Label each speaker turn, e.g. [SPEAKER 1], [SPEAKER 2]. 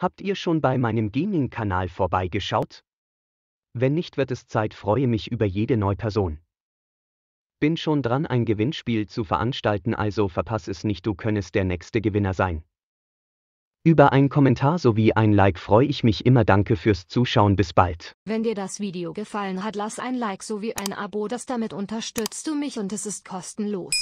[SPEAKER 1] Habt ihr schon bei meinem Gaming-Kanal vorbeigeschaut? Wenn nicht wird es Zeit, freue mich über jede neue Person. Bin schon dran, ein Gewinnspiel zu veranstalten, also verpass es nicht, du könnest der nächste Gewinner sein. Über einen Kommentar sowie ein Like freue ich mich immer. Danke fürs Zuschauen. Bis bald.
[SPEAKER 2] Wenn dir das Video gefallen hat, lass ein Like sowie ein Abo, das damit unterstützt du mich und es ist kostenlos.